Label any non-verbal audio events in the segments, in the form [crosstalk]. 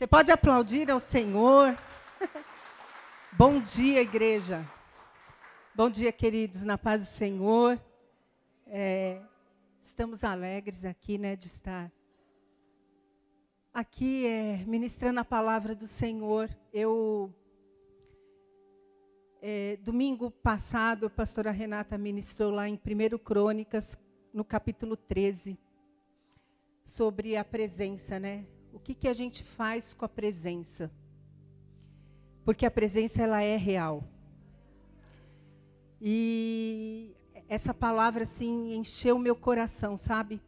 Você pode aplaudir ao Senhor. [laughs] Bom dia, igreja. Bom dia, queridos, na paz do Senhor. É, estamos alegres aqui, né, de estar aqui é, ministrando a palavra do Senhor. Eu é, domingo passado, a pastora Renata ministrou lá em 1 Crônicas, no capítulo 13, sobre a presença, né? o que, que a gente faz com a presença. Porque a presença ela é real. E essa palavra assim encheu meu coração, sabe?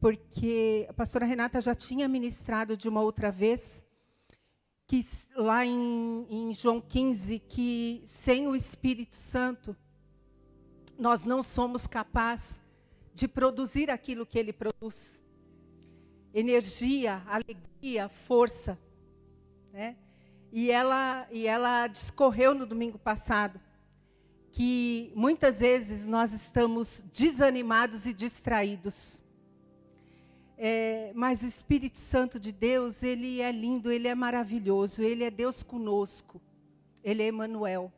Porque a pastora Renata já tinha ministrado de uma outra vez que lá em, em João 15 que sem o Espírito Santo nós não somos capazes de produzir aquilo que ele produz energia, alegria, força. Né? E, ela, e ela discorreu no domingo passado que muitas vezes nós estamos desanimados e distraídos. É, mas o Espírito Santo de Deus, ele é lindo, ele é maravilhoso, ele é Deus conosco. Ele é Emmanuel.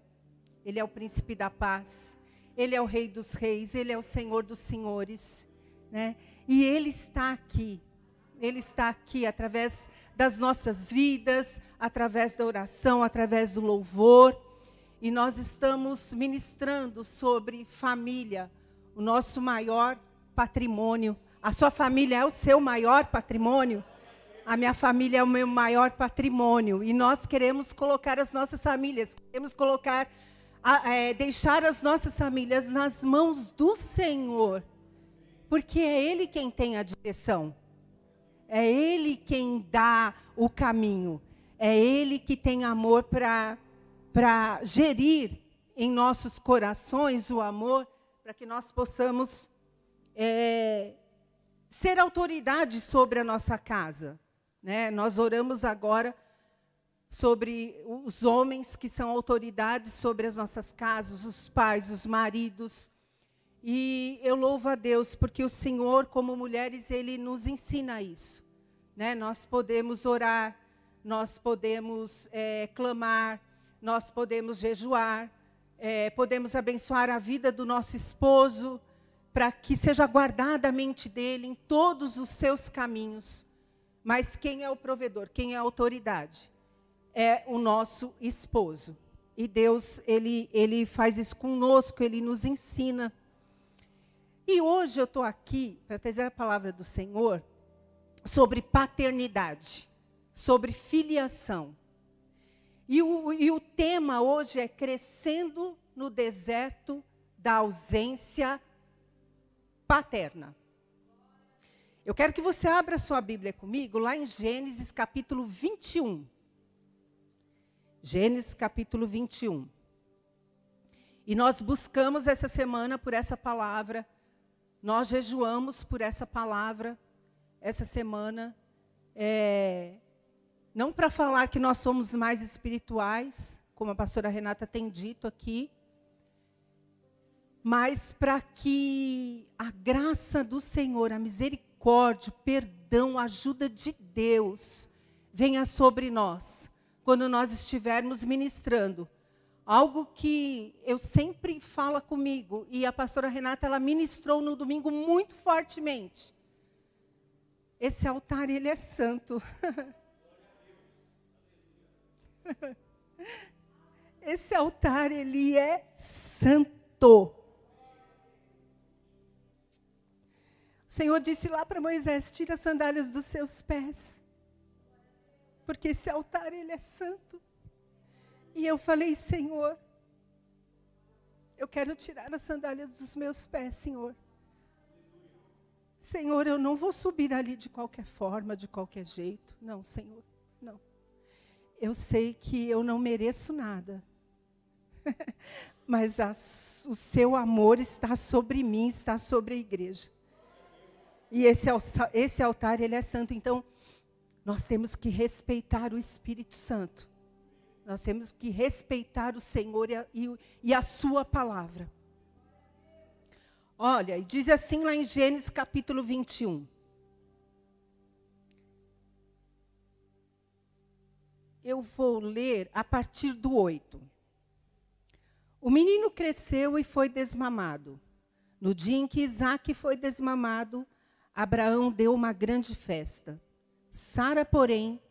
Ele é o príncipe da paz. Ele é o rei dos reis, ele é o senhor dos senhores, né? E ele está aqui ele está aqui através das nossas vidas, através da oração, através do louvor. E nós estamos ministrando sobre família, o nosso maior patrimônio. A sua família é o seu maior patrimônio? A minha família é o meu maior patrimônio. E nós queremos colocar as nossas famílias, queremos colocar, é, deixar as nossas famílias nas mãos do Senhor. Porque é Ele quem tem a direção. É Ele quem dá o caminho. É Ele que tem amor para gerir em nossos corações o amor, para que nós possamos é, ser autoridade sobre a nossa casa. Né? Nós oramos agora sobre os homens que são autoridades sobre as nossas casas, os pais, os maridos. E eu louvo a Deus porque o Senhor, como mulheres, ele nos ensina isso. Né? Nós podemos orar, nós podemos é, clamar, nós podemos jejuar, é, podemos abençoar a vida do nosso esposo, para que seja guardada a mente dele em todos os seus caminhos. Mas quem é o provedor, quem é a autoridade? É o nosso esposo. E Deus, ele, ele faz isso conosco, ele nos ensina. E hoje eu estou aqui para trazer a palavra do Senhor sobre paternidade, sobre filiação. E o, e o tema hoje é crescendo no deserto da ausência paterna. Eu quero que você abra sua Bíblia comigo lá em Gênesis capítulo 21. Gênesis capítulo 21. E nós buscamos essa semana por essa palavra, nós jejuamos por essa palavra, essa semana, é, não para falar que nós somos mais espirituais, como a pastora Renata tem dito aqui, mas para que a graça do Senhor, a misericórdia, o perdão, a ajuda de Deus venha sobre nós quando nós estivermos ministrando. Algo que eu sempre falo comigo e a pastora Renata ela ministrou no domingo muito fortemente. Esse altar, ele é santo. [laughs] Esse altar, ele é santo. O Senhor disse lá para Moisés: tira as sandálias dos seus pés, porque esse altar ele é santo. E eu falei: Senhor, eu quero tirar as sandálias dos meus pés, Senhor, Senhor, eu não vou subir ali de qualquer forma, de qualquer jeito. Não, Senhor, não. Eu sei que eu não mereço nada. [laughs] Mas a, o seu amor está sobre mim, está sobre a igreja. E esse, esse altar, ele é santo. Então, nós temos que respeitar o Espírito Santo. Nós temos que respeitar o Senhor e a, e, e a sua palavra. Olha, e diz assim lá em Gênesis capítulo 21. Eu vou ler a partir do 8. O menino cresceu e foi desmamado. No dia em que Isaac foi desmamado, Abraão deu uma grande festa. Sara, porém,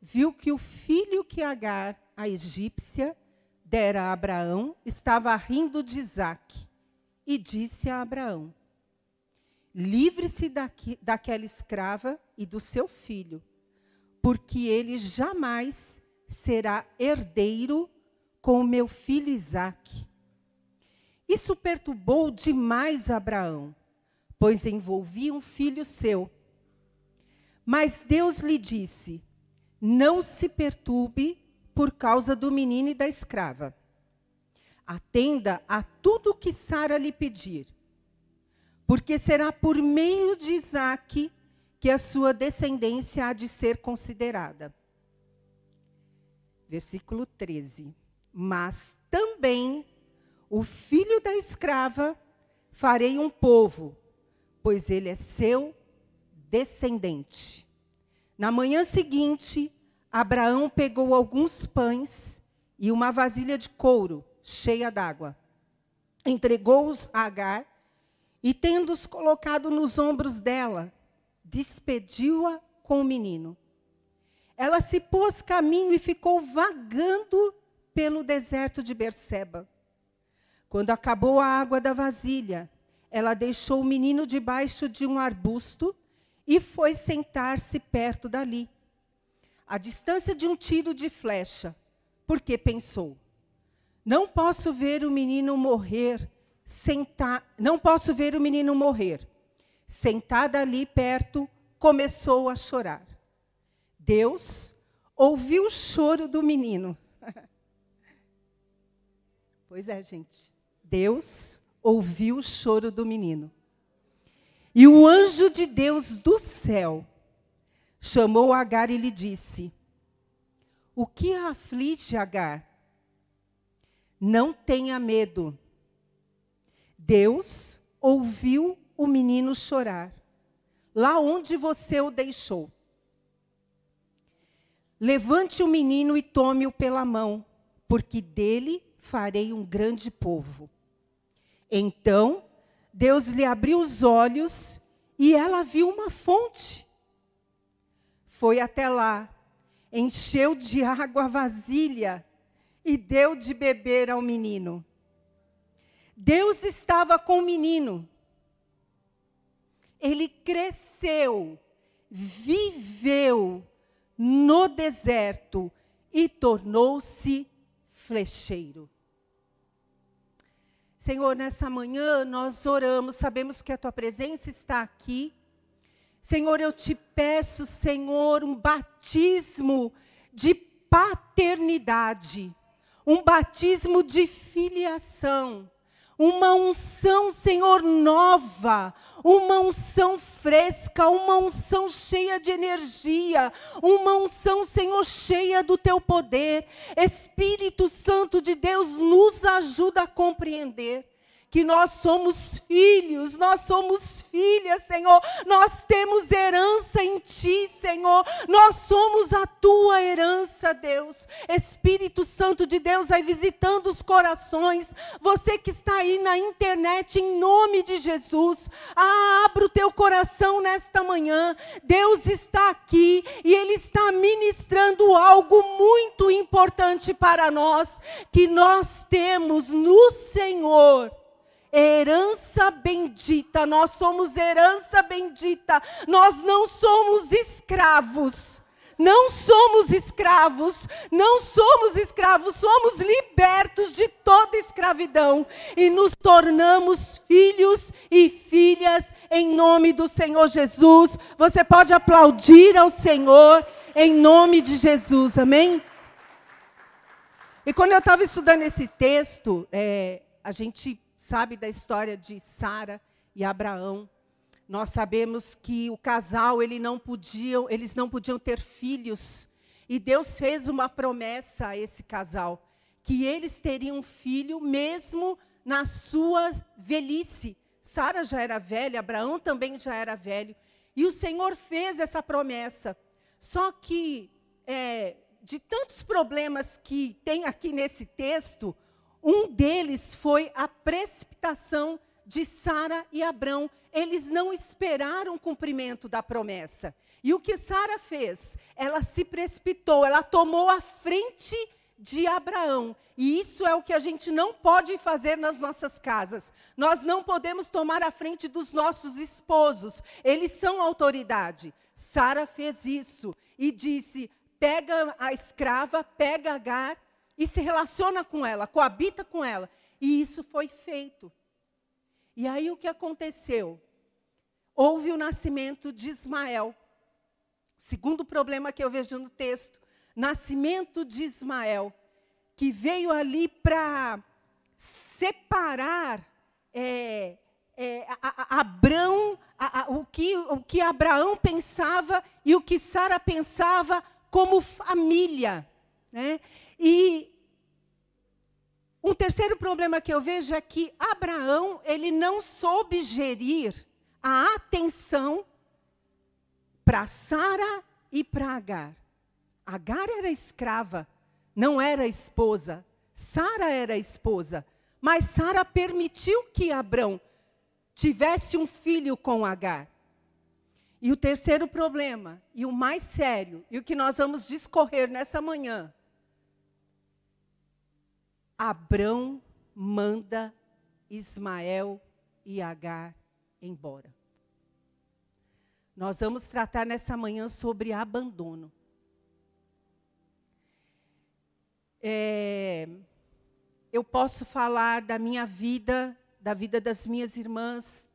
viu que o filho que Agar, a egípcia, dera a Abraão, estava rindo de Isaac e disse a Abraão: Livre-se daquela escrava e do seu filho, porque ele jamais será herdeiro com o meu filho Isaque. Isso perturbou demais Abraão, pois envolvia um filho seu. Mas Deus lhe disse: Não se perturbe por causa do menino e da escrava. Atenda a tudo que Sara lhe pedir, porque será por meio de Isaac que a sua descendência há de ser considerada. Versículo 13. Mas também o filho da escrava farei um povo, pois ele é seu descendente. Na manhã seguinte, Abraão pegou alguns pães e uma vasilha de couro cheia d'água. Entregou-os a Agar e, tendo-os colocado nos ombros dela, despediu-a com o menino. Ela se pôs caminho e ficou vagando pelo deserto de Berseba. Quando acabou a água da vasilha, ela deixou o menino debaixo de um arbusto e foi sentar-se perto dali, a distância de um tiro de flecha, porque pensou: não posso ver o menino morrer, sentar, tá, não posso ver o menino morrer. Sentada ali perto, começou a chorar. Deus ouviu o choro do menino. [laughs] pois é, gente. Deus ouviu o choro do menino. E o anjo de Deus do céu chamou Agar e lhe disse: O que aflige, Agar? Não tenha medo. Deus ouviu o menino chorar, lá onde você o deixou. Levante o menino e tome-o pela mão, porque dele farei um grande povo. Então, Deus lhe abriu os olhos e ela viu uma fonte. Foi até lá, encheu de água a vasilha e deu de beber ao menino. Deus estava com o menino. Ele cresceu, viveu no deserto e tornou-se flecheiro. Senhor, nessa manhã nós oramos, sabemos que a tua presença está aqui. Senhor, eu te peço, Senhor, um batismo de paternidade um batismo de filiação, uma unção, Senhor, nova, uma unção fresca, uma unção cheia de energia, uma unção, Senhor, cheia do teu poder. Espírito Santo de Deus, nos ajuda a compreender que nós somos filhos, nós somos filhas, Senhor. Nós temos herança em Ti, Senhor. Nós somos a Tua herança, Deus. Espírito Santo de Deus, vai visitando os corações. Você que está aí na internet, em nome de Jesus, ah, abra o teu coração nesta manhã. Deus está aqui e Ele está ministrando algo muito importante para nós, que nós temos no Senhor Herança bendita, nós somos herança bendita, nós não somos escravos. Não somos escravos, não somos escravos, somos libertos de toda escravidão e nos tornamos filhos e filhas em nome do Senhor Jesus. Você pode aplaudir ao Senhor em nome de Jesus, amém? E quando eu estava estudando esse texto, é, a gente sabe da história de Sara e Abraão. Nós sabemos que o casal ele não podiam, eles não podiam ter filhos e Deus fez uma promessa a esse casal que eles teriam um filho mesmo na sua velhice. Sara já era velha, Abraão também já era velho e o Senhor fez essa promessa. Só que é, de tantos problemas que tem aqui nesse texto, um deles foi a precipitação de Sara e Abrão. Eles não esperaram o cumprimento da promessa. E o que Sara fez? Ela se precipitou, ela tomou a frente de Abraão. E isso é o que a gente não pode fazer nas nossas casas. Nós não podemos tomar a frente dos nossos esposos. Eles são autoridade. Sara fez isso e disse: pega a escrava, pega Agar e se relaciona com ela, coabita com ela. E isso foi feito. E aí o que aconteceu? Houve o nascimento de Ismael. Segundo problema que eu vejo no texto, nascimento de Ismael, que veio ali para separar é, é, o, que, o que Abraão pensava e o que Sara pensava como família. Né? E um terceiro problema que eu vejo é que Abraão, ele não soube gerir a atenção para Sara e para Agar. Agar era escrava, não era esposa. Sara era esposa, mas Sara permitiu que Abraão tivesse um filho com Agar. E o terceiro problema, e o mais sério, e o que nós vamos discorrer nessa manhã, Abrão manda Ismael e Agar embora. Nós vamos tratar nessa manhã sobre abandono. É, eu posso falar da minha vida, da vida das minhas irmãs,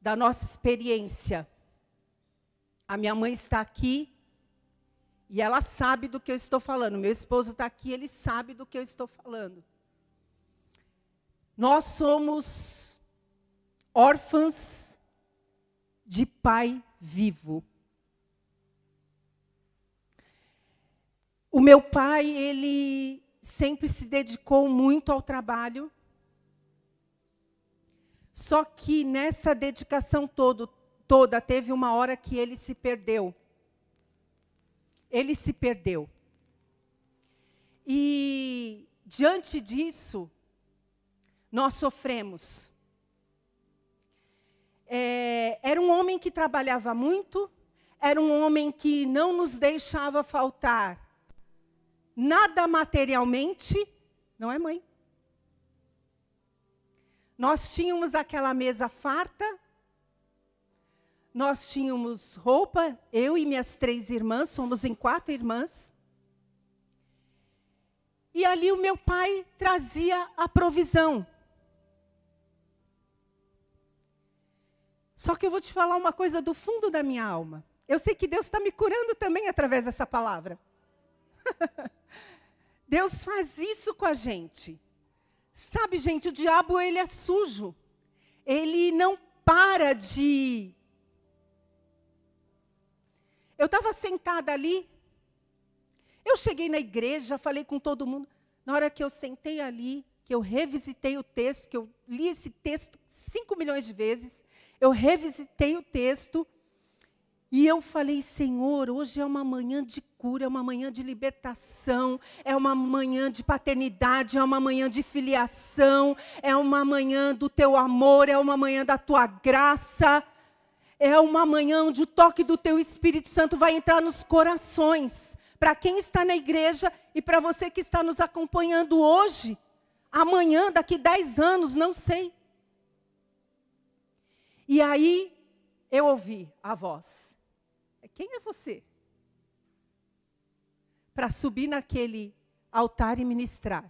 da nossa experiência. A minha mãe está aqui, e ela sabe do que eu estou falando. Meu esposo está aqui, ele sabe do que eu estou falando. Nós somos órfãs de pai vivo. O meu pai, ele sempre se dedicou muito ao trabalho. Só que nessa dedicação todo, toda, teve uma hora que ele se perdeu ele se perdeu. E diante disso, nós sofremos. É, era um homem que trabalhava muito, era um homem que não nos deixava faltar nada materialmente, não é, mãe? Nós tínhamos aquela mesa farta, nós tínhamos roupa, eu e minhas três irmãs, somos em quatro irmãs. E ali o meu pai trazia a provisão. Só que eu vou te falar uma coisa do fundo da minha alma. Eu sei que Deus está me curando também através dessa palavra. [laughs] Deus faz isso com a gente. Sabe, gente, o diabo ele é sujo. Ele não para de eu estava sentada ali. Eu cheguei na igreja, falei com todo mundo. Na hora que eu sentei ali, que eu revisitei o texto, que eu li esse texto cinco milhões de vezes, eu revisitei o texto e eu falei, Senhor, hoje é uma manhã de cura, é uma manhã de libertação, é uma manhã de paternidade, é uma manhã de filiação, é uma manhã do teu amor, é uma manhã da tua graça. É uma manhã onde o toque do teu Espírito Santo vai entrar nos corações. Para quem está na igreja e para você que está nos acompanhando hoje, amanhã, daqui dez anos, não sei. E aí eu ouvi a voz. Quem é você? Para subir naquele altar e ministrar.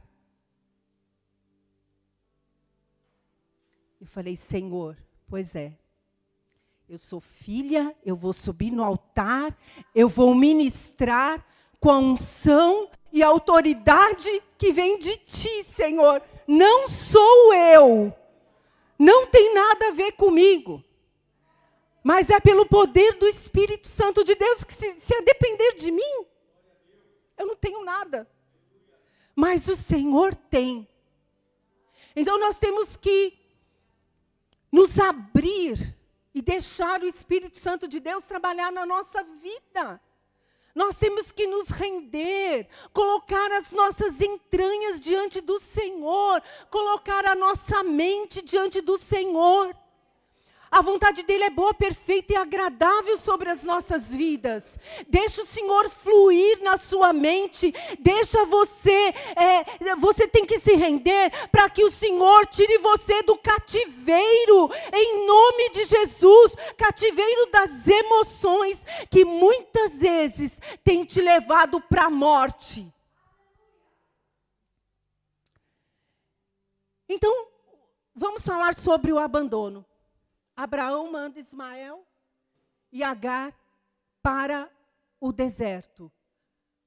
Eu falei, Senhor, pois é, eu sou filha, eu vou subir no altar, eu vou ministrar com a unção e a autoridade que vem de ti, Senhor. Não sou eu. Não tem nada a ver comigo. Mas é pelo poder do Espírito Santo de Deus que, se, se a é depender de mim, eu não tenho nada. Mas o Senhor tem. Então nós temos que nos abrir e deixar o Espírito Santo de Deus trabalhar na nossa vida. Nós temos que nos render, colocar as nossas entranhas diante do Senhor, colocar a nossa mente diante do Senhor. A vontade dele é boa, perfeita e agradável sobre as nossas vidas. Deixa o Senhor fluir na sua mente. Deixa você, é, você tem que se render para que o Senhor tire você do cativeiro, em nome de Jesus, cativeiro das emoções que muitas vezes tem te levado para a morte. Então, vamos falar sobre o abandono. Abraão manda Ismael e Agar para o deserto.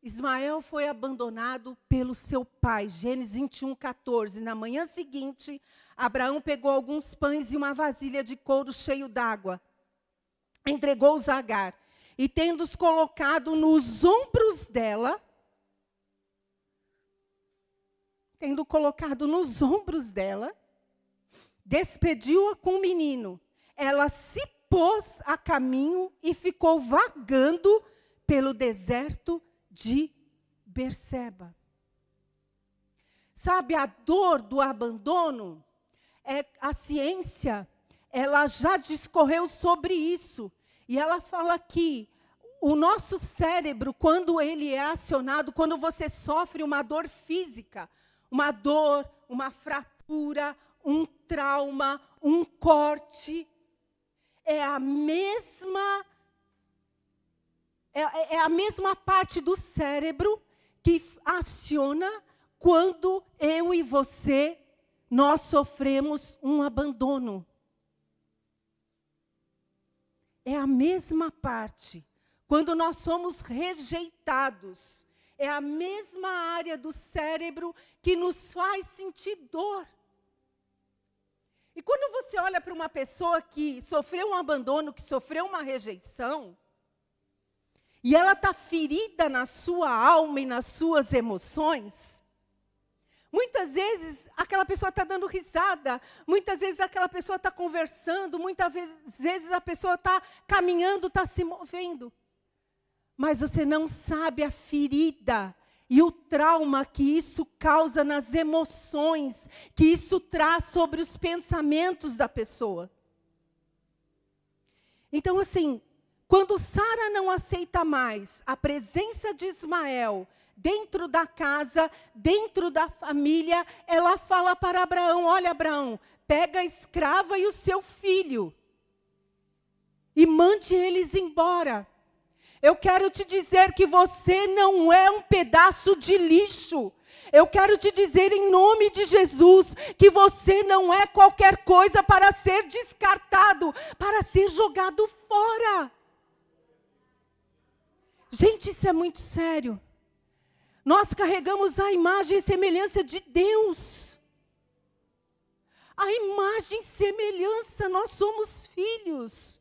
Ismael foi abandonado pelo seu pai. Gênesis 21, 14. Na manhã seguinte, Abraão pegou alguns pães e uma vasilha de couro cheio d'água. Entregou-os a Agar. E tendo-os colocado nos ombros dela, tendo colocado nos ombros dela, despediu-a com o menino ela se pôs a caminho e ficou vagando pelo deserto de Berseba. Sabe a dor do abandono? É a ciência, ela já discorreu sobre isso e ela fala que o nosso cérebro, quando ele é acionado, quando você sofre uma dor física, uma dor, uma fratura, um trauma, um corte, é a mesma é, é, é a mesma parte do cérebro que aciona quando eu e você nós sofremos um abandono. É a mesma parte. Quando nós somos rejeitados, é a mesma área do cérebro que nos faz sentir dor. E quando você olha para uma pessoa que sofreu um abandono, que sofreu uma rejeição, e ela está ferida na sua alma e nas suas emoções, muitas vezes aquela pessoa está dando risada, muitas vezes aquela pessoa está conversando, muitas vezes a pessoa está caminhando, está se movendo. Mas você não sabe a ferida e o trauma que isso causa nas emoções, que isso traz sobre os pensamentos da pessoa. Então, assim, quando Sara não aceita mais a presença de Ismael dentro da casa, dentro da família, ela fala para Abraão: Olha, Abraão, pega a escrava e o seu filho e mande eles embora. Eu quero te dizer que você não é um pedaço de lixo. Eu quero te dizer em nome de Jesus que você não é qualquer coisa para ser descartado, para ser jogado fora. Gente, isso é muito sério. Nós carregamos a imagem e semelhança de Deus. A imagem e semelhança, nós somos filhos.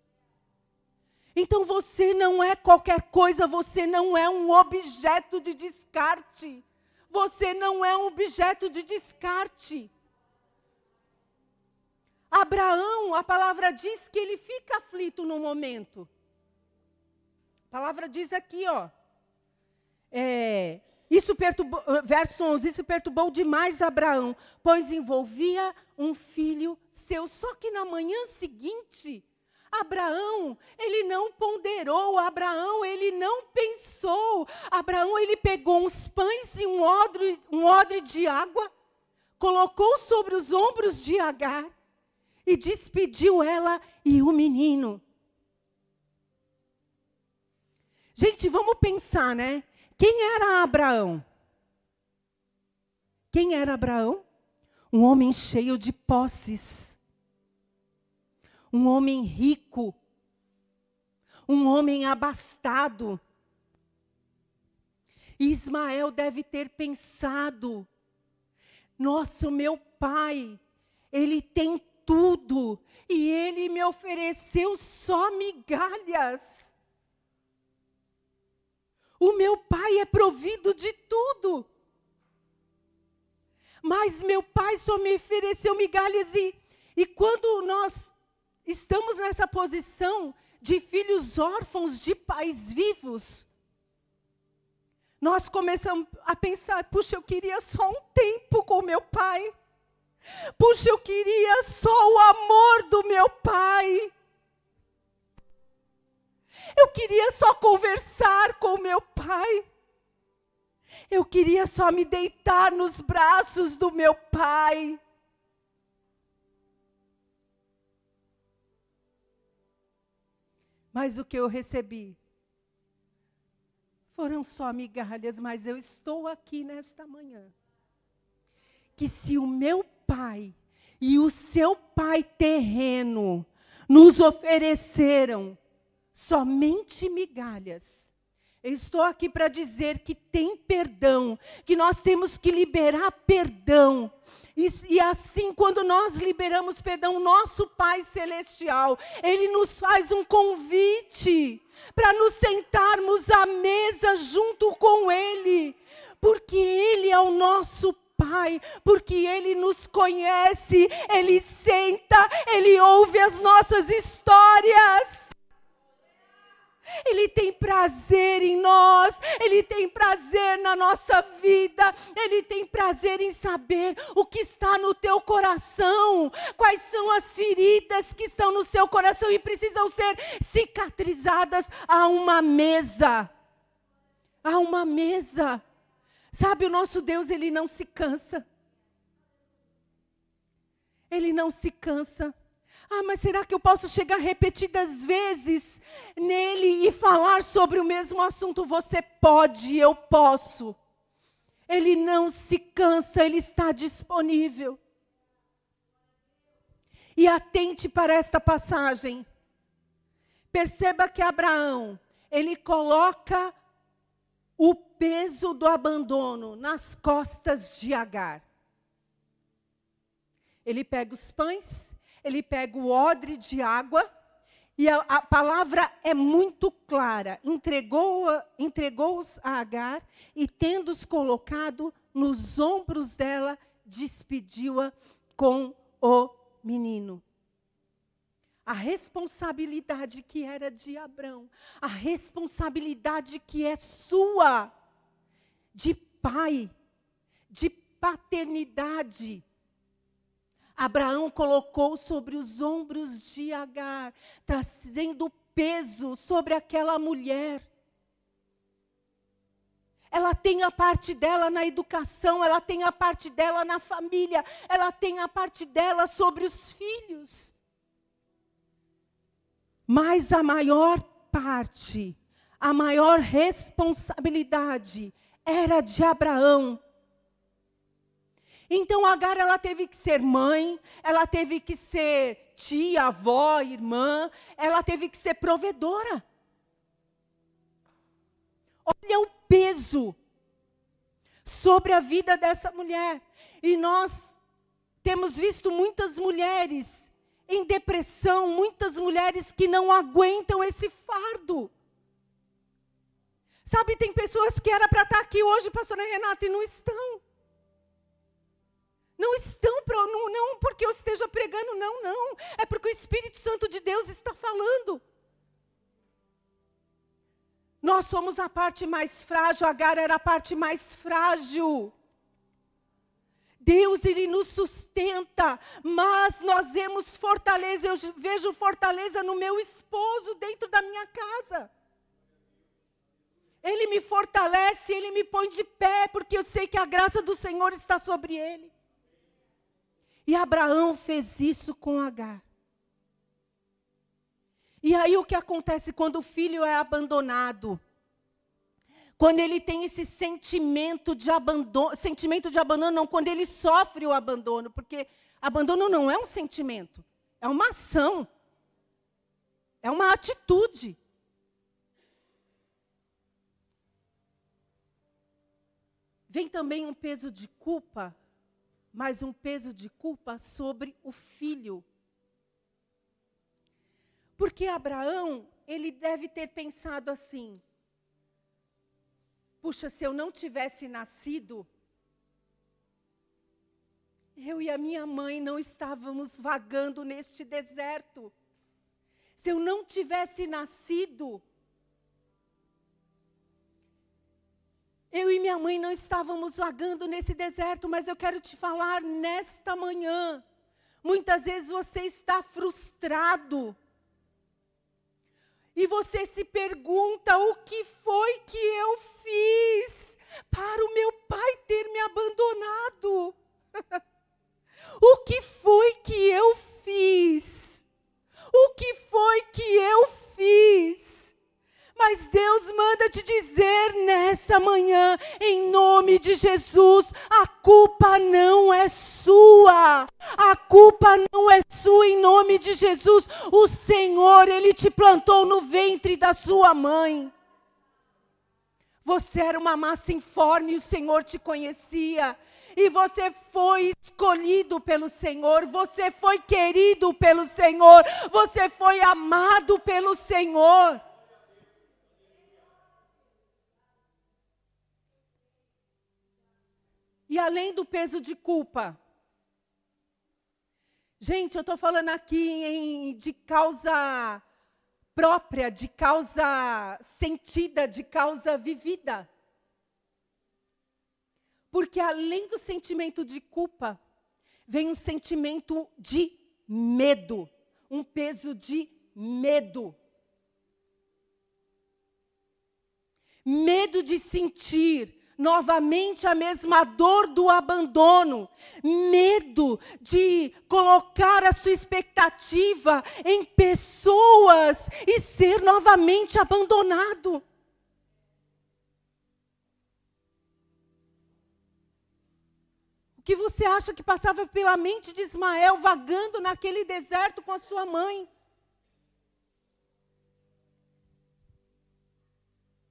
Então você não é qualquer coisa, você não é um objeto de descarte. Você não é um objeto de descarte. Abraão, a palavra diz que ele fica aflito no momento. A palavra diz aqui, ó. É, isso perturbou, eh, verso 11, isso perturbou demais Abraão, pois envolvia um filho seu. Só que na manhã seguinte, Abraão, ele não ponderou, Abraão, ele não pensou. Abraão, ele pegou uns pães e um odre, um odre de água, colocou sobre os ombros de Agar e despediu ela e o menino. Gente, vamos pensar, né? Quem era Abraão? Quem era Abraão? Um homem cheio de posses um homem rico, um homem abastado. Ismael deve ter pensado: nossa, meu pai, ele tem tudo e ele me ofereceu só migalhas. O meu pai é provido de tudo. Mas meu pai só me ofereceu migalhas e, e quando nós Estamos nessa posição de filhos órfãos de pais vivos. Nós começamos a pensar: puxa, eu queria só um tempo com meu pai. Puxa, eu queria só o amor do meu pai. Eu queria só conversar com meu pai. Eu queria só me deitar nos braços do meu pai. Mas o que eu recebi foram só migalhas, mas eu estou aqui nesta manhã. Que se o meu pai e o seu pai terreno nos ofereceram somente migalhas, eu estou aqui para dizer que tem perdão, que nós temos que liberar perdão. E, e, assim, quando nós liberamos perdão, nosso Pai Celestial, Ele nos faz um convite para nos sentarmos à mesa junto com Ele, porque Ele é o nosso Pai, porque Ele nos conhece, Ele senta, Ele ouve as nossas histórias. Ele tem prazer em nós, Ele tem prazer na nossa vida, Ele tem prazer em saber o que está no teu coração, quais são as feridas que estão no seu coração e precisam ser cicatrizadas a uma mesa. A uma mesa. Sabe, o nosso Deus, Ele não se cansa. Ele não se cansa. Ah, mas será que eu posso chegar repetidas vezes nele e falar sobre o mesmo assunto? Você pode, eu posso. Ele não se cansa, ele está disponível. E atente para esta passagem. Perceba que Abraão, ele coloca o peso do abandono nas costas de Agar. Ele pega os pães ele pega o odre de água, e a, a palavra é muito clara: entregou-os entregou a Agar, e tendo-os colocado nos ombros dela, despediu-a com o menino a responsabilidade que era de Abrão, a responsabilidade que é sua, de pai, de paternidade, Abraão colocou sobre os ombros de Agar, trazendo peso sobre aquela mulher. Ela tem a parte dela na educação, ela tem a parte dela na família, ela tem a parte dela sobre os filhos. Mas a maior parte, a maior responsabilidade era de Abraão, então Agar ela teve que ser mãe, ela teve que ser tia, avó, irmã, ela teve que ser provedora. Olha o peso sobre a vida dessa mulher. E nós temos visto muitas mulheres em depressão, muitas mulheres que não aguentam esse fardo. Sabe, tem pessoas que era para estar tá aqui hoje, pastora Renata, e não estão. Não estão, pra, não, não porque eu esteja pregando, não, não. É porque o Espírito Santo de Deus está falando. Nós somos a parte mais frágil, Agar era a parte mais frágil. Deus, Ele nos sustenta, mas nós vemos fortaleza, eu vejo fortaleza no meu esposo dentro da minha casa. Ele me fortalece, Ele me põe de pé, porque eu sei que a graça do Senhor está sobre Ele. E Abraão fez isso com Agar. E aí o que acontece quando o filho é abandonado? Quando ele tem esse sentimento de abandono, sentimento de abandono não, quando ele sofre o abandono, porque abandono não é um sentimento, é uma ação. É uma atitude. Vem também um peso de culpa mas um peso de culpa sobre o filho. Porque Abraão, ele deve ter pensado assim: puxa, se eu não tivesse nascido, eu e a minha mãe não estávamos vagando neste deserto. Se eu não tivesse nascido, Eu e minha mãe não estávamos vagando nesse deserto, mas eu quero te falar nesta manhã. Muitas vezes você está frustrado. E você se pergunta: o que foi que eu fiz para o meu pai ter me abandonado? [laughs] o que foi que eu fiz? O que foi que eu nesta manhã, em nome de Jesus, a culpa não é sua. A culpa não é sua em nome de Jesus. O Senhor, ele te plantou no ventre da sua mãe. Você era uma massa informe e o Senhor te conhecia. E você foi escolhido pelo Senhor, você foi querido pelo Senhor, você foi amado pelo Senhor. e além do peso de culpa. Gente, eu estou falando aqui em, de causa própria, de causa sentida, de causa vivida. Porque além do sentimento de culpa, vem um sentimento de medo, um peso de medo. Medo de sentir, Novamente a mesma dor do abandono, medo de colocar a sua expectativa em pessoas e ser novamente abandonado. O que você acha que passava pela mente de Ismael vagando naquele deserto com a sua mãe?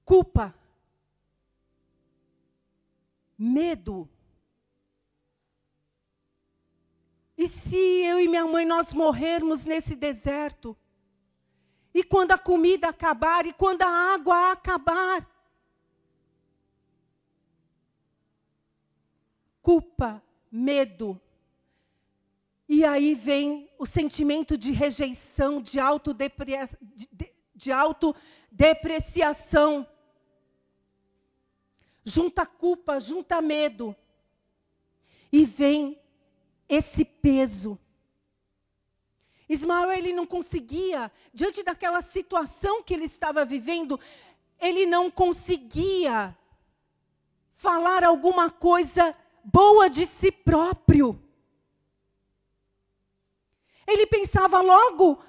Culpa medo. E se eu e minha mãe nós morrermos nesse deserto? E quando a comida acabar e quando a água acabar? Culpa, medo. E aí vem o sentimento de rejeição, de autodepreciação. De, de, de autodepreciação junta culpa, junta medo. E vem esse peso. Ismael ele não conseguia, diante daquela situação que ele estava vivendo, ele não conseguia falar alguma coisa boa de si próprio. Ele pensava logo: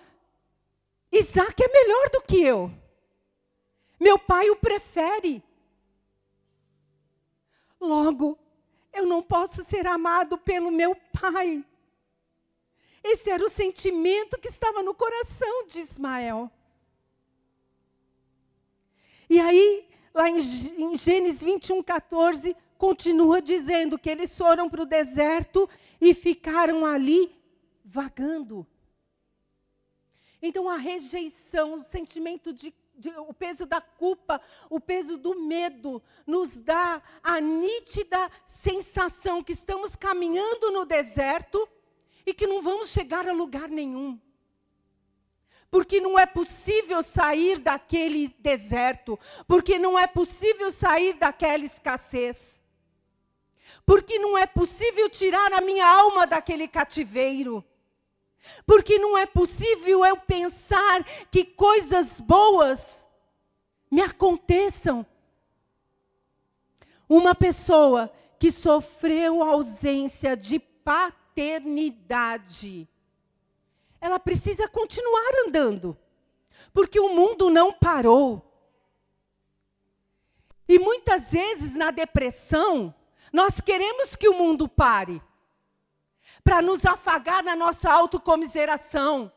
Isaac é melhor do que eu. Meu pai o prefere. Logo, eu não posso ser amado pelo meu pai. Esse era o sentimento que estava no coração de Ismael. E aí, lá em, Gênesis 21, 14, continua dizendo que eles foram para o deserto e ficaram ali vagando. Então, a rejeição, o sentimento de de, o peso da culpa, o peso do medo, nos dá a nítida sensação que estamos caminhando no deserto e que não vamos chegar a lugar nenhum. Porque não é possível sair daquele deserto, porque não é possível sair daquela escassez, porque não é possível tirar a minha alma daquele cativeiro porque não é possível eu pensar que coisas boas me aconteçam. Uma pessoa que sofreu ausência de paternidade, ela precisa continuar andando, porque o mundo não parou. E muitas vezes na depressão, nós queremos que o mundo pare para nos afagar na nossa autocomiseração.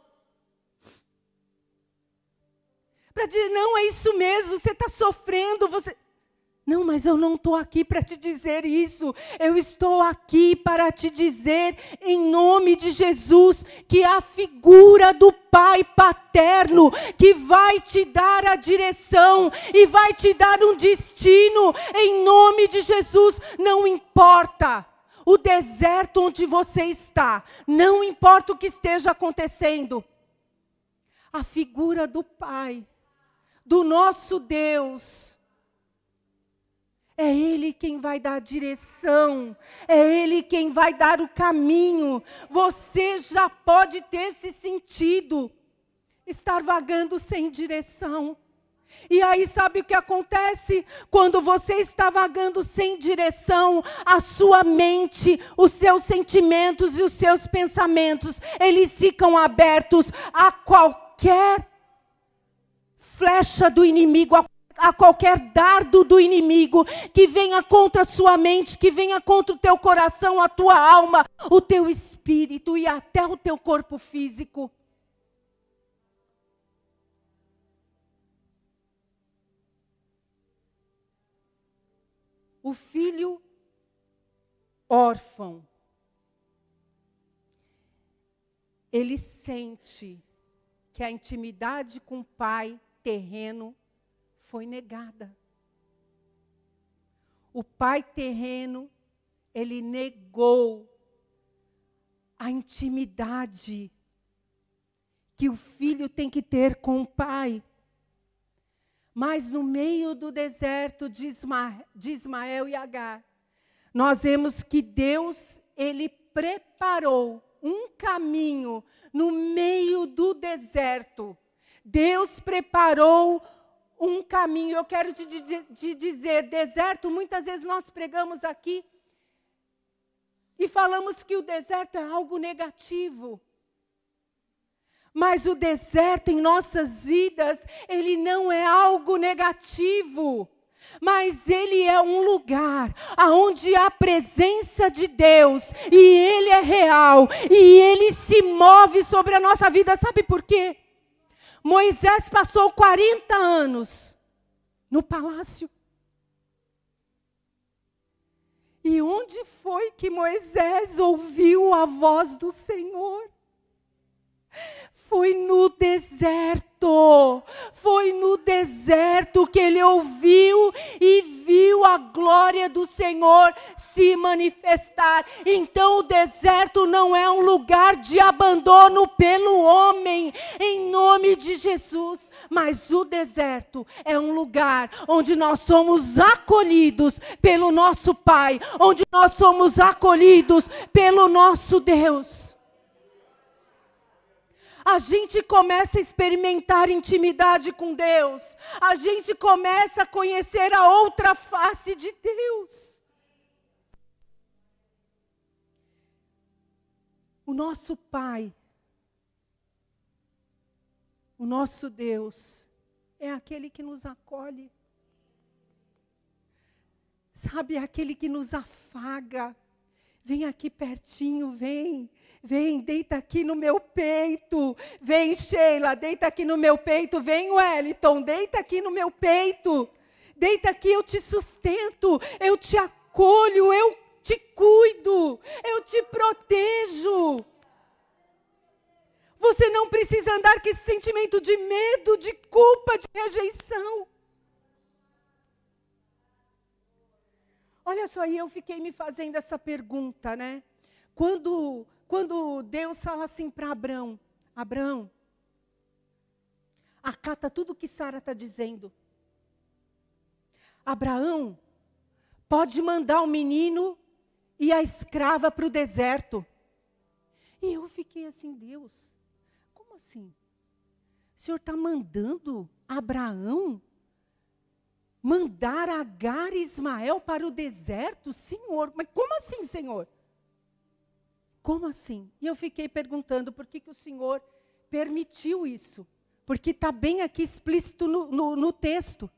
Para dizer, não, é isso mesmo, você está sofrendo, você. Não, mas eu não estou aqui para te dizer isso. Eu estou aqui para te dizer, em nome de Jesus, que é a figura do Pai paterno, que vai te dar a direção e vai te dar um destino, em nome de Jesus, não importa o deserto onde você está, não importa o que esteja acontecendo. A figura do Pai, do nosso Deus, é Ele quem vai dar a direção, é Ele quem vai dar o caminho. Você já pode ter se sentido estar vagando sem direção. E aí, sabe o que acontece? Quando você está vagando sem direção, a sua mente, os seus sentimentos e os seus pensamentos, eles ficam abertos a qualquer flecha do inimigo, a, a qualquer dardo do inimigo que venha contra a sua mente, que venha contra o teu coração, a tua alma, o teu espírito e até o teu corpo físico. o filho órfão. Ele sente que a intimidade com o pai terreno foi negada. O pai terreno, ele negou a intimidade que o filho tem que ter com o pai. Mas no meio do deserto de, de Ismael e Agar, nós vemos que Deus, ele preparou um caminho no meio do deserto. Deus preparou um caminho. Eu quero te, te, te dizer, deserto, muitas vezes nós pregamos aqui e falamos que o deserto é algo negativo. Mas o deserto em nossas vidas, ele não é algo negativo mas ele é um lugar onde há a presença de Deus e ele é real e ele se move sobre a nossa vida. Sabe por quê? Moisés passou 40 anos no palácio. E onde foi que Moisés ouviu a voz do Senhor? Foi no deserto, foi no deserto que ele ouviu e viu a glória do Senhor se manifestar. Então o deserto não é um lugar de abandono pelo homem, em nome de Jesus, mas o deserto é um lugar onde nós somos acolhidos pelo nosso Pai, onde nós somos acolhidos pelo nosso Deus a gente começa a experimentar intimidade com Deus, a gente começa a conhecer a outra face de Deus. O nosso Pai, o nosso Deus, é aquele que nos acolhe, sabe, é aquele que nos afaga. Vem aqui pertinho, vem. Vem, deita aqui no meu peito. Vem, Sheila, deita aqui no meu peito. Vem, Wellington, deita aqui no meu peito. Deita aqui, eu te sustento, eu te acolho, eu te cuido, eu te protejo. Você não precisa andar com esse sentimento de medo, de culpa, de rejeição. Olha só, e eu fiquei me fazendo essa pergunta, né? Quando quando Deus fala assim para Abraão: Abraão, acata tudo o que Sara está dizendo. Abraão pode mandar o menino e a escrava para o deserto. E eu fiquei assim, Deus, como assim? O Senhor está mandando Abraão mandar Agar e Ismael para o deserto? Senhor, mas como assim, Senhor? Como assim? E eu fiquei perguntando por que, que o Senhor permitiu isso. Porque está bem aqui explícito no, no, no texto.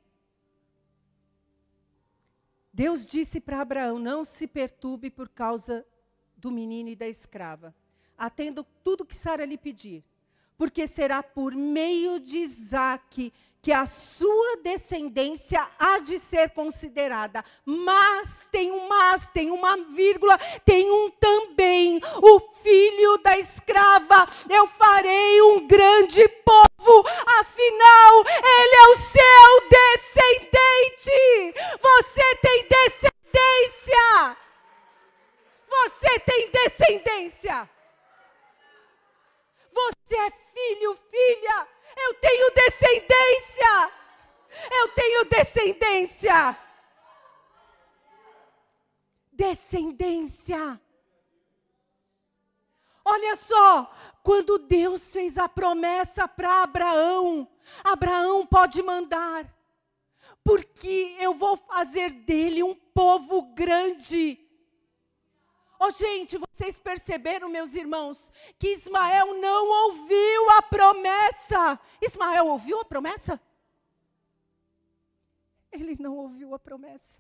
Deus disse para Abraão: Não se perturbe por causa do menino e da escrava. Atendo tudo que Sara lhe pedir, porque será por meio de Isaque que a sua descendência há de ser considerada. Mas tem um mas, tem uma vírgula, tem um também. O filho da escrava, eu farei um grande povo, afinal, ele é o seu descendente. Você tem descendência. Você tem descendência. Você é filho, filha eu tenho descendência. Eu tenho descendência. Descendência. Olha só, quando Deus fez a promessa para Abraão, Abraão pode mandar, porque eu vou fazer dele um povo grande. Oh, gente, vocês perceberam, meus irmãos, que Ismael não ouviu a promessa. Ismael ouviu a promessa? Ele não ouviu a promessa.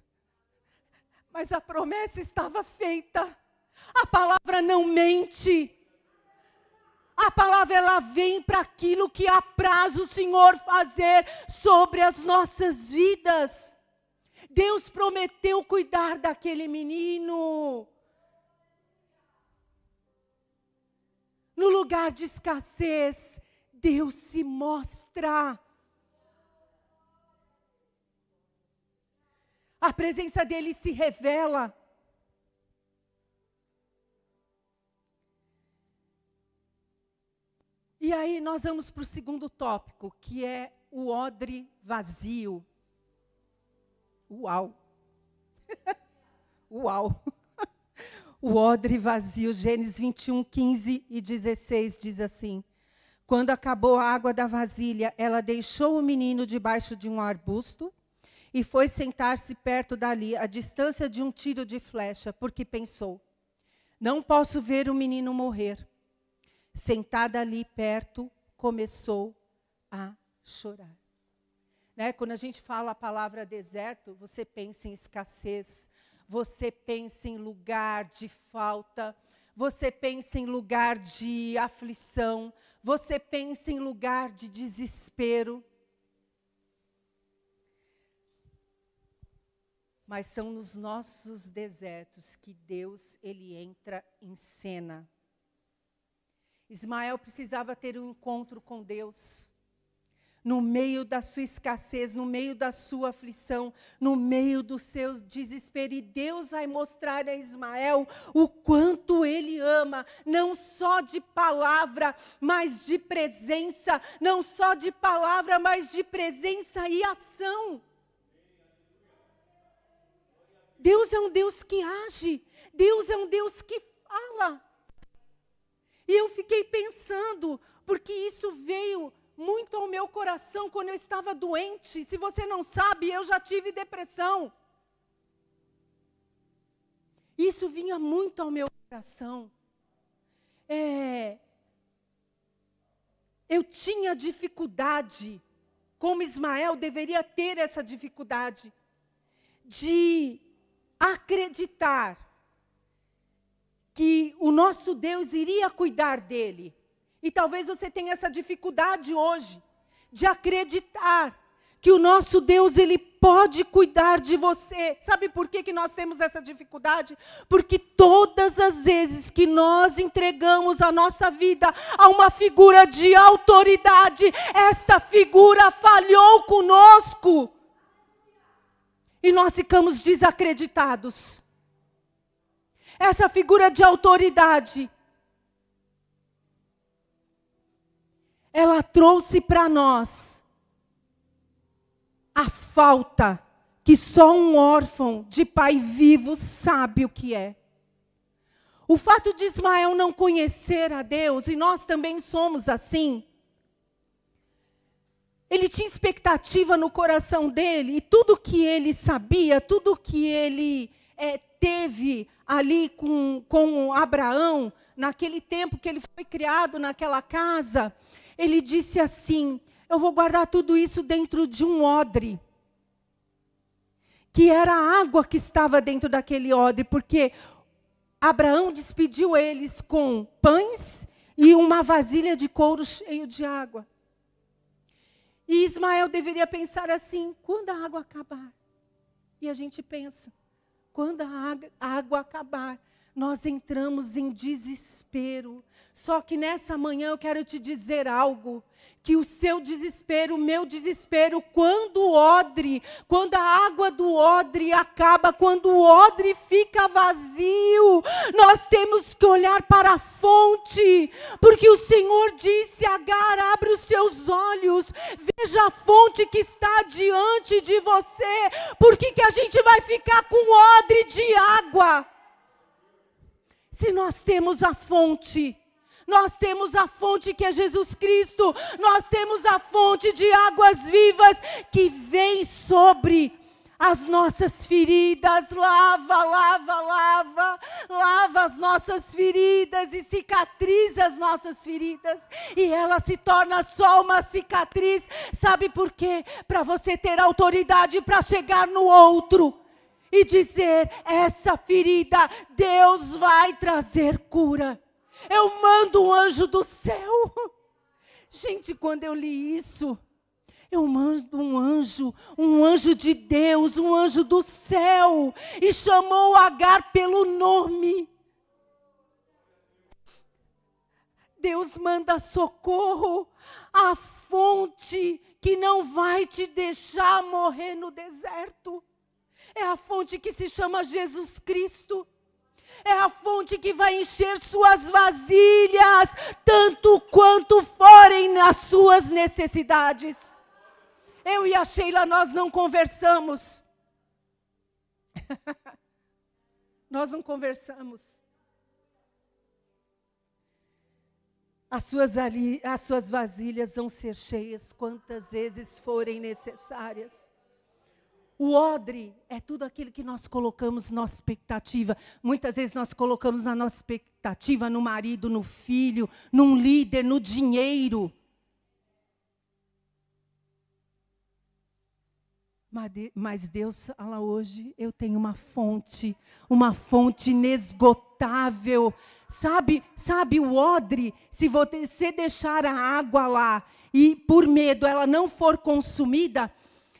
Mas a promessa estava feita. A palavra não mente. A palavra ela vem para aquilo que apraz o Senhor fazer sobre as nossas vidas. Deus prometeu cuidar daquele menino. No lugar de escassez, Deus se mostra. A presença dele se revela. E aí nós vamos para o segundo tópico, que é o odre vazio. Uau! [laughs] Uau! o odre vazio. Gênesis 21, 15 e 16 diz assim: Quando acabou a água da vasilha, ela deixou o menino debaixo de um arbusto e foi sentar-se perto dali, à distância de um tiro de flecha, porque pensou: Não posso ver o menino morrer. Sentada ali perto, começou a chorar. Né? Quando a gente fala a palavra deserto, você pensa em escassez, você pensa em lugar de falta, você pensa em lugar de aflição, você pensa em lugar de desespero. Mas são nos nossos desertos que Deus ele entra em cena. Ismael precisava ter um encontro com Deus no meio da sua escassez, no meio da sua aflição, no meio do seu desespero. E Deus vai mostrar a Ismael o quanto ele ama, não só de palavra, mas de presença, não só de palavra, mas de presença e ação. Deus é um Deus que age, Deus é um Deus que fala. E eu fiquei pensando, porque isso veio muito ao meu coração quando eu estava doente. Se você não sabe, eu já tive depressão. Isso vinha muito ao meu coração. É, eu tinha dificuldade, como Ismael deveria ter essa dificuldade, de acreditar que o nosso Deus iria cuidar dele e talvez você tenha essa dificuldade hoje de acreditar que o nosso Deus ele pode cuidar de você. Sabe por que, que nós temos essa dificuldade? Porque todas as vezes que nós entregamos a nossa vida a uma figura de autoridade, esta figura falhou conosco. E nós ficamos desacreditados. Essa figura de autoridade ela trouxe para nós a falta que só um órfão de pai vivo sabe o que é. O fato de Ismael não conhecer a Deus, e nós também somos assim, ele tinha expectativa no coração dele, e tudo que ele sabia, tudo que ele é, teve ali com, com Abraão, naquele tempo que ele foi criado naquela casa, ele disse assim: Eu vou guardar tudo isso dentro de um odre. Que era a água que estava dentro daquele odre, porque Abraão despediu eles com pães e uma vasilha de couro cheio de água. E Ismael deveria pensar assim: quando a água acabar? E a gente pensa: quando a água acabar, nós entramos em desespero, só que nessa manhã eu quero te dizer algo. Que o seu desespero, o meu desespero, quando o odre, quando a água do odre acaba, quando o odre fica vazio, nós temos que olhar para a fonte, porque o Senhor disse: Agar, abre os seus olhos, veja a fonte que está diante de você, por que, que a gente vai ficar com odre de água? Se nós temos a fonte, nós temos a fonte que é Jesus Cristo, nós temos a fonte de águas vivas que vem sobre as nossas feridas, lava, lava, lava, lava as nossas feridas e cicatriza as nossas feridas, e ela se torna só uma cicatriz, sabe por quê? Para você ter autoridade para chegar no outro e dizer: essa ferida, Deus vai trazer cura. Eu mando um anjo do céu. Gente, quando eu li isso, eu mando um anjo, um anjo de Deus, um anjo do céu, e chamou Agar pelo nome. Deus manda socorro à fonte que não vai te deixar morrer no deserto. É a fonte que se chama Jesus Cristo é a fonte que vai encher suas vasilhas, tanto quanto forem nas suas necessidades. Eu e a Sheila, nós não conversamos. [laughs] nós não conversamos. As suas, ali, as suas vasilhas vão ser cheias quantas vezes forem necessárias. O odre é tudo aquilo que nós colocamos na nossa expectativa. Muitas vezes nós colocamos a nossa expectativa no marido, no filho, num líder, no dinheiro. Mas Deus fala hoje, eu tenho uma fonte, uma fonte inesgotável. Sabe, sabe o odre, se você deixar a água lá e por medo ela não for consumida,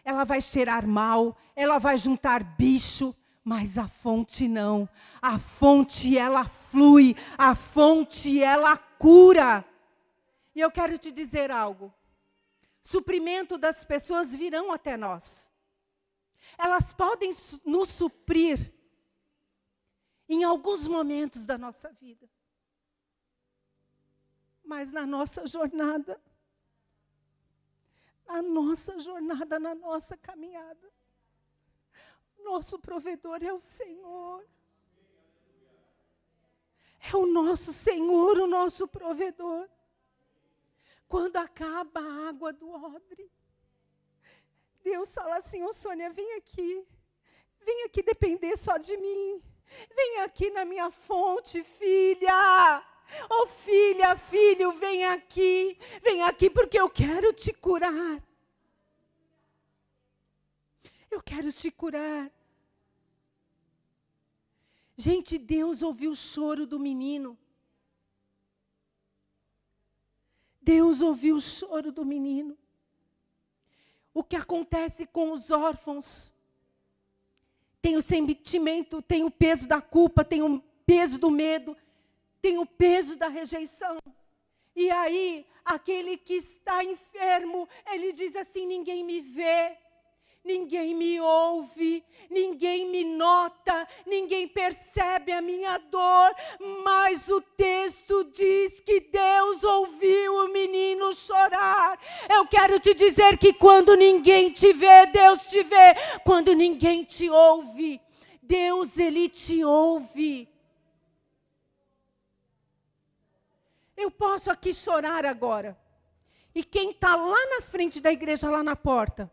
ela vai cheirar mal, ela vai juntar bicho, mas a fonte não. A fonte ela flui, a fonte ela cura. E eu quero te dizer algo. Suprimento das pessoas virão até nós. Elas podem nos suprir em alguns momentos da nossa vida. Mas na nossa jornada, na nossa jornada, na nossa caminhada. Nosso provedor é o Senhor. É o nosso Senhor, o nosso provedor. Quando acaba a água do odre, Deus fala assim: Ô oh, Sônia, vem aqui. Vem aqui depender só de mim. Vem aqui na minha fonte, filha. Oh filha, filho, vem aqui, vem aqui porque eu quero te curar. Eu quero te curar. Gente, Deus ouviu o choro do menino. Deus ouviu o choro do menino. O que acontece com os órfãos? Tem o sentimento, tem o peso da culpa, tem o peso do medo, tem o peso da rejeição. E aí, aquele que está enfermo, ele diz assim: ninguém me vê, ninguém me ouve, ninguém me nota, ninguém percebe a minha dor, mas o texto diz que Deus ouviu o menino chorar. Eu quero te dizer que quando ninguém te vê, Deus te vê, quando ninguém te ouve, Deus, ele te ouve. Eu posso aqui chorar agora. E quem está lá na frente da igreja, lá na porta,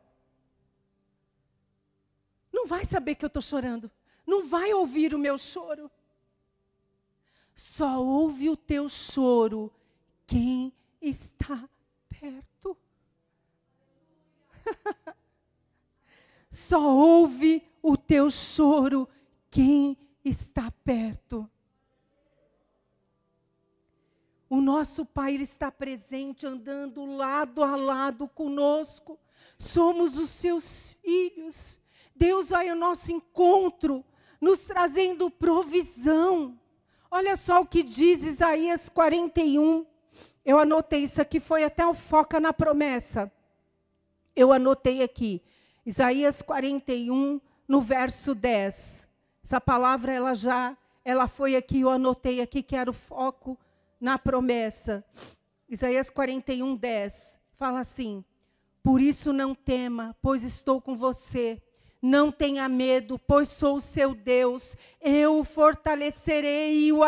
não vai saber que eu estou chorando. Não vai ouvir o meu choro. Só ouve o teu choro quem está perto. [laughs] Só ouve o teu choro quem está perto. O nosso Pai ele está presente, andando lado a lado conosco. Somos os seus filhos. Deus vai ao nosso encontro, nos trazendo provisão. Olha só o que diz Isaías 41. Eu anotei isso aqui, foi até o foca na promessa. Eu anotei aqui. Isaías 41, no verso 10. Essa palavra ela já, ela foi aqui, eu anotei aqui que era o foco na promessa. Isaías 41, 10 fala assim: Por isso não tema, pois estou com você. Não tenha medo, pois sou o seu Deus. Eu o fortalecerei e o,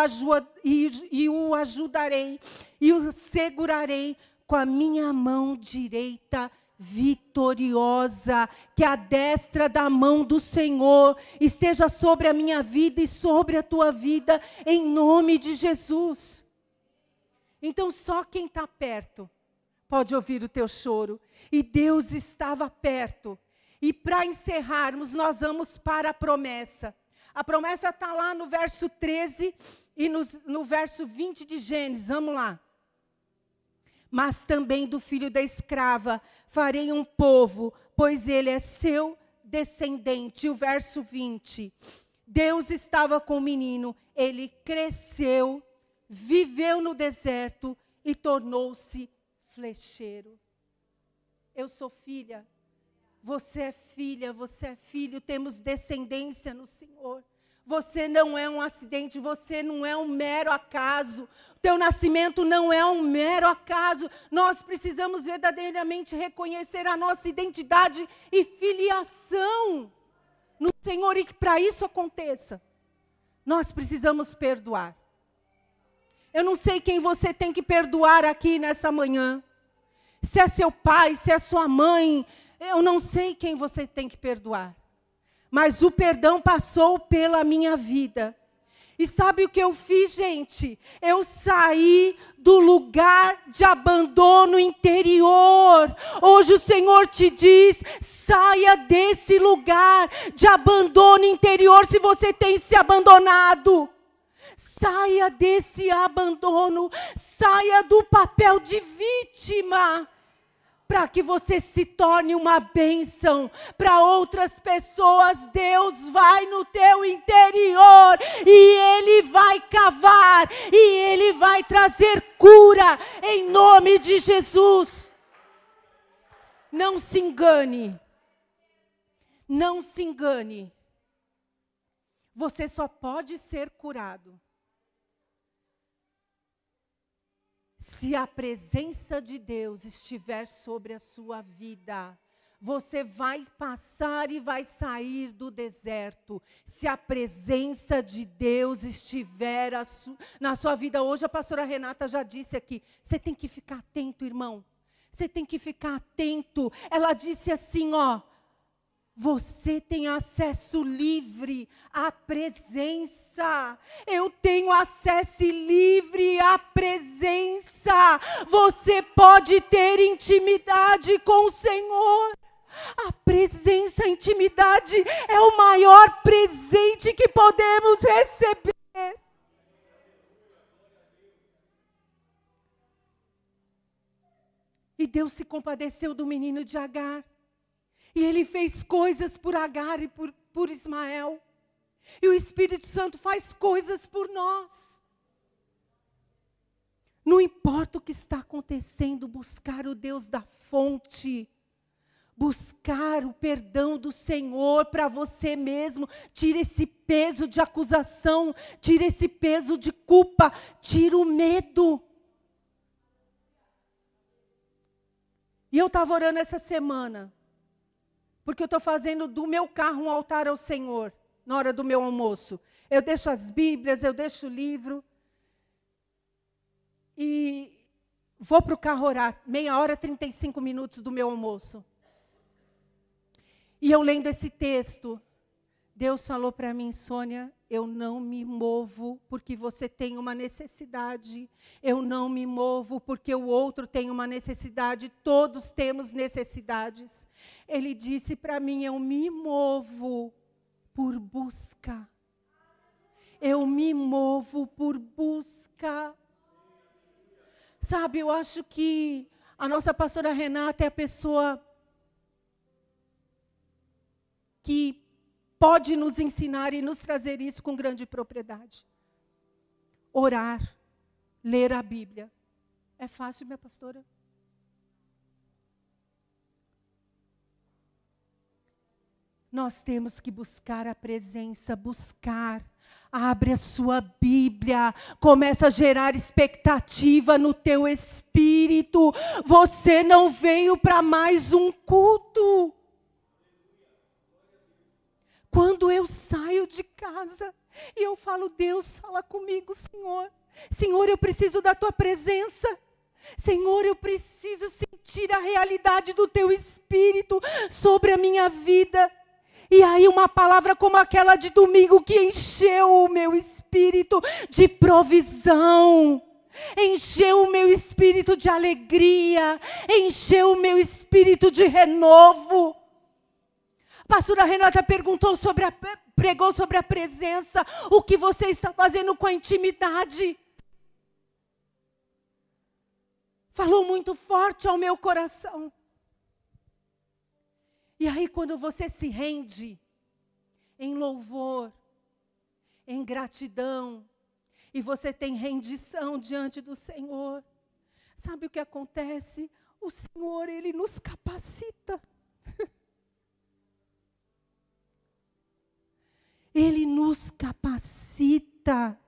e, e o ajudarei, e o segurarei com a minha mão direita vitoriosa, que a destra da mão do Senhor esteja sobre a minha vida e sobre a tua vida, em nome de Jesus. Então só quem está perto pode ouvir o teu choro. E Deus estava perto. E para encerrarmos, nós vamos para a promessa. A promessa está lá no verso 13 e no, no verso 20 de Gênesis. Vamos lá. Mas também do filho da escrava farei um povo, pois ele é seu descendente. O verso 20. Deus estava com o menino, ele cresceu viveu no deserto e tornou-se flecheiro. Eu sou filha, você é filha, você é filho, temos descendência no Senhor. Você não é um acidente, você não é um mero acaso. O teu nascimento não é um mero acaso. Nós precisamos verdadeiramente reconhecer a nossa identidade e filiação no Senhor e que para isso aconteça, nós precisamos perdoar. Eu não sei quem você tem que perdoar aqui nessa manhã. Se é seu pai, se é sua mãe, eu não sei quem você tem que perdoar. Mas o perdão passou pela minha vida. E sabe o que eu fiz, gente? Eu saí do lugar de abandono interior. Hoje o Senhor te diz: saia desse lugar de abandono interior se você tem se abandonado. Saia desse abandono, saia do papel de vítima, para que você se torne uma bênção para outras pessoas. Deus vai no teu interior e Ele vai cavar e Ele vai trazer cura em nome de Jesus. Não se engane, não se engane. Você só pode ser curado Se a presença de Deus estiver sobre a sua vida, você vai passar e vai sair do deserto. Se a presença de Deus estiver na sua vida hoje, a pastora Renata já disse aqui, você tem que ficar atento, irmão. Você tem que ficar atento. Ela disse assim, ó, você tem acesso livre à presença. Eu tenho acesso livre à presença. Você pode ter intimidade com o Senhor. A presença, a intimidade é o maior presente que podemos receber. E Deus se compadeceu do menino de Agar. E ele fez coisas por Agar e por, por Ismael. E o Espírito Santo faz coisas por nós. Não importa o que está acontecendo, buscar o Deus da fonte, buscar o perdão do Senhor para você mesmo. Tira esse peso de acusação, tira esse peso de culpa, tira o medo. E eu estava orando essa semana. Porque eu estou fazendo do meu carro um altar ao Senhor na hora do meu almoço. Eu deixo as Bíblias, eu deixo o livro. E vou para o carro orar, meia hora, 35 minutos do meu almoço. E eu lendo esse texto, Deus falou para mim, Sônia, eu não me movo porque você tem uma necessidade. Eu não me movo porque o outro tem uma necessidade. Todos temos necessidades. Ele disse para mim: Eu me movo por busca. Eu me movo por busca. Sabe, eu acho que a nossa pastora Renata é a pessoa que pode nos ensinar e nos trazer isso com grande propriedade. Orar, ler a Bíblia. É fácil, minha pastora? Nós temos que buscar a presença, buscar. Abre a sua Bíblia, começa a gerar expectativa no teu espírito. Você não veio para mais um culto. Quando eu saio de casa e eu falo, Deus, fala comigo, Senhor. Senhor, eu preciso da tua presença. Senhor, eu preciso sentir a realidade do teu espírito sobre a minha vida. E aí, uma palavra como aquela de domingo que encheu o meu espírito de provisão, encheu o meu espírito de alegria, encheu o meu espírito de renovo pastora Renata perguntou sobre a, pregou sobre a presença, o que você está fazendo com a intimidade. Falou muito forte ao meu coração. E aí, quando você se rende em louvor, em gratidão, e você tem rendição diante do Senhor, sabe o que acontece? O Senhor, Ele nos capacita. [laughs] Ele nos capacita.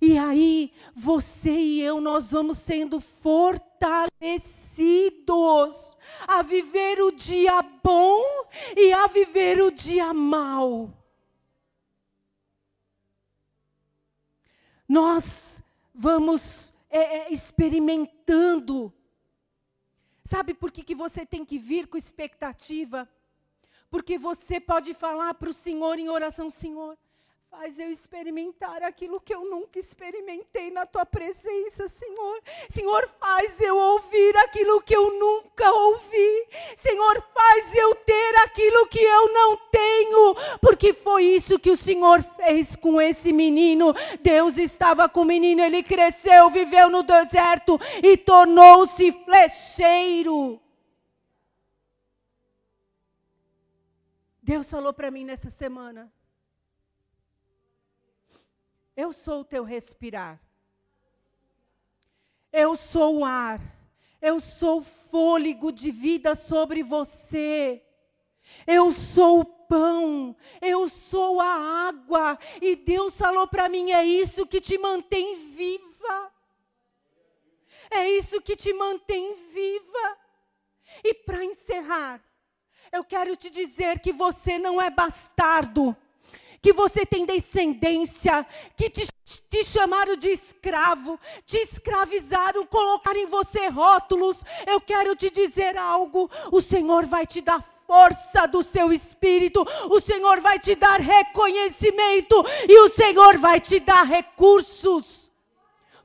E aí, você e eu, nós vamos sendo fortalecidos a viver o dia bom e a viver o dia mal. Nós vamos é, é, experimentando. Sabe por que, que você tem que vir com expectativa? porque você pode falar para o Senhor em oração: Senhor, Faz eu experimentar aquilo que eu nunca experimentei na tua presença, Senhor. Senhor, faz eu ouvir aquilo que eu nunca ouvi. Senhor, faz eu ter aquilo que eu não tenho, porque foi isso que o Senhor fez com esse menino. Deus estava com o menino, ele cresceu, viveu no deserto e tornou-se flecheiro. Deus falou para mim nessa semana. Eu sou o teu respirar. Eu sou o ar. Eu sou o fôlego de vida sobre você. Eu sou o pão. Eu sou a água. E Deus falou para mim: é isso que te mantém viva. É isso que te mantém viva. E para encerrar, eu quero te dizer que você não é bastardo, que você tem descendência, que te, te chamaram de escravo, te escravizaram, colocaram em você rótulos. Eu quero te dizer algo: o Senhor vai te dar força do seu espírito, o Senhor vai te dar reconhecimento e o Senhor vai te dar recursos.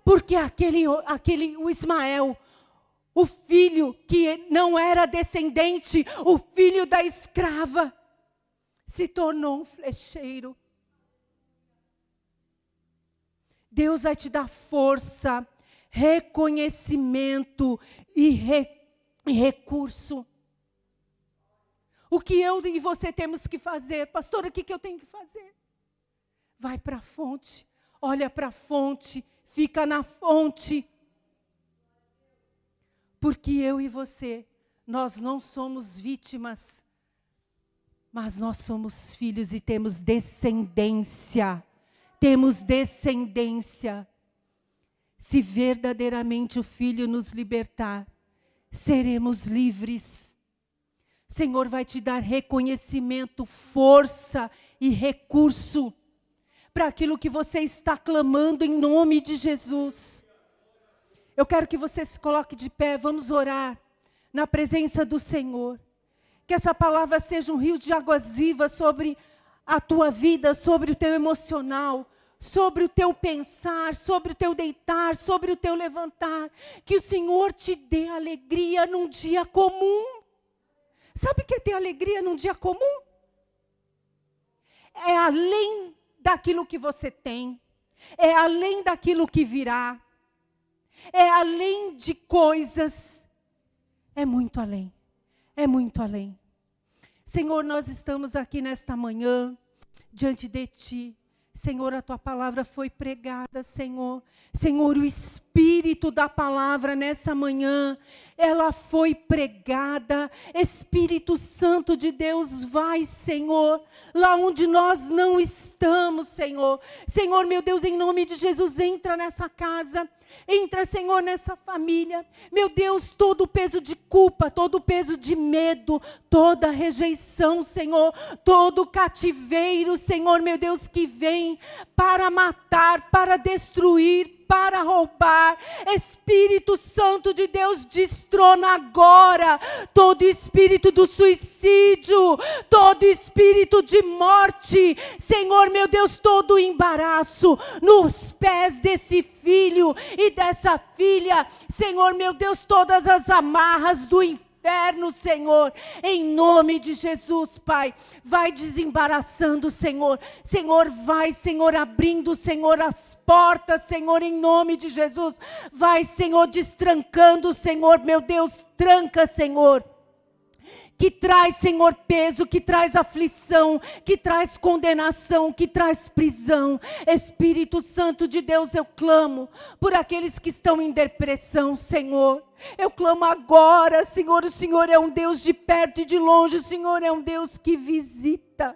Porque aquele, aquele o Ismael o filho que não era descendente, o filho da escrava, se tornou um flecheiro. Deus vai te dar força, reconhecimento e, re, e recurso. O que eu e você temos que fazer, pastor, o que, que eu tenho que fazer? Vai para a fonte, olha para a fonte, fica na fonte. Porque eu e você, nós não somos vítimas, mas nós somos filhos e temos descendência. Temos descendência. Se verdadeiramente o Filho nos libertar, seremos livres. Senhor vai te dar reconhecimento, força e recurso para aquilo que você está clamando em nome de Jesus. Eu quero que você se coloque de pé, vamos orar na presença do Senhor. Que essa palavra seja um rio de águas vivas sobre a tua vida, sobre o teu emocional, sobre o teu pensar, sobre o teu deitar, sobre o teu levantar. Que o Senhor te dê alegria num dia comum. Sabe o que é ter alegria num dia comum? É além daquilo que você tem, é além daquilo que virá é além de coisas, é muito além, é muito além. Senhor, nós estamos aqui nesta manhã, diante de Ti. Senhor, a Tua palavra foi pregada, Senhor. Senhor, o Espírito da palavra nessa manhã, ela foi pregada. Espírito Santo de Deus, vai, Senhor, lá onde nós não estamos, Senhor. Senhor, meu Deus, em nome de Jesus, entra nessa casa. Entra, Senhor, nessa família. Meu Deus, todo o peso de culpa, todo o peso de medo, toda rejeição, Senhor, todo o cativeiro, Senhor, meu Deus, que vem para matar, para destruir, para roubar. Espírito Santo de Deus, destrona agora todo espírito do suicídio, todo espírito de morte. Senhor, meu Deus, todo embaraço nos pés desse filho e dessa filha. Senhor, meu Deus, todas as amarras do inferno inferno, Senhor, em nome de Jesus, Pai. Vai desembaraçando, Senhor. Senhor, vai, Senhor, abrindo, Senhor, as portas, Senhor, em nome de Jesus. Vai, Senhor, destrancando, Senhor, meu Deus, tranca, Senhor que traz, Senhor, peso, que traz aflição, que traz condenação, que traz prisão. Espírito Santo de Deus, eu clamo por aqueles que estão em depressão, Senhor. Eu clamo agora, Senhor, o Senhor é um Deus de perto e de longe, o Senhor é um Deus que visita.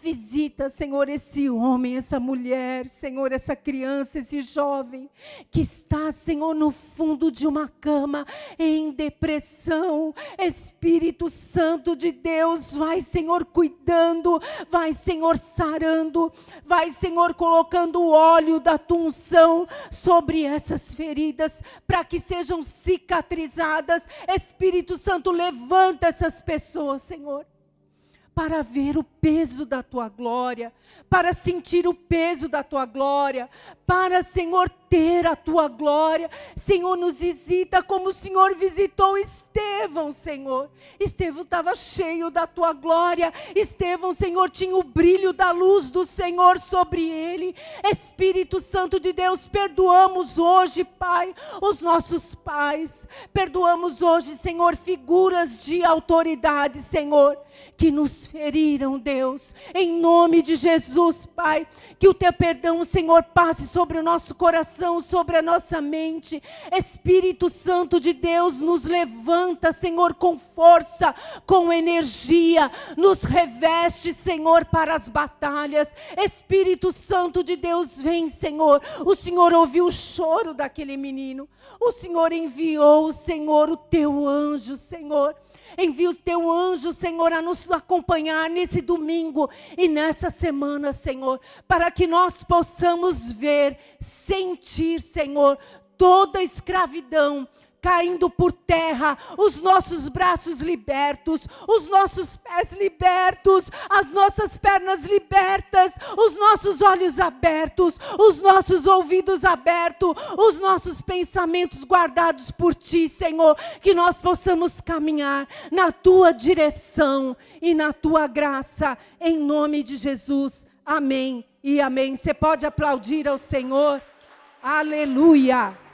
Visita, Senhor, esse homem, essa mulher, Senhor, essa criança, esse jovem que está, Senhor, no fundo de uma cama, em depressão. Espírito Santo de Deus, vai, Senhor, cuidando, vai, Senhor, sarando, vai, Senhor, colocando o óleo da tua unção sobre essas feridas, para que sejam cicatrizadas. Espírito Santo, levanta essas pessoas, Senhor para ver o peso da tua glória, para sentir o peso da tua glória, para, Senhor, ter a tua glória. Senhor, nos visita como o Senhor visitou Estevão, Senhor. Estevão estava cheio da tua glória. Estevão, Senhor, tinha o brilho da luz do Senhor sobre ele. Espírito Santo de Deus, perdoamos hoje, Pai, os nossos pais. Perdoamos hoje, Senhor, figuras de autoridade, Senhor, que nos feriram, Deus. Em nome de Jesus, Pai, que o teu perdão, Senhor, passe sobre o nosso coração coração, sobre a nossa mente. Espírito Santo de Deus, nos levanta, Senhor, com força, com energia, nos reveste, Senhor, para as batalhas. Espírito Santo de Deus, vem, Senhor. O Senhor ouviu o choro daquele menino. O Senhor enviou, Senhor, o teu anjo, Senhor. Envia o teu anjo, Senhor, a nos acompanhar nesse domingo e nessa semana, Senhor, para que nós possamos ver, sentir, Senhor, toda a escravidão caindo por terra, os nossos braços libertos, os nossos pés libertos, as nossas pernas libertas, os nossos olhos abertos, os nossos ouvidos abertos, os nossos pensamentos guardados por ti, Senhor, que nós possamos caminhar na tua direção e na tua graça, em nome de Jesus. Amém e amém. Você pode aplaudir ao Senhor. Aleluia.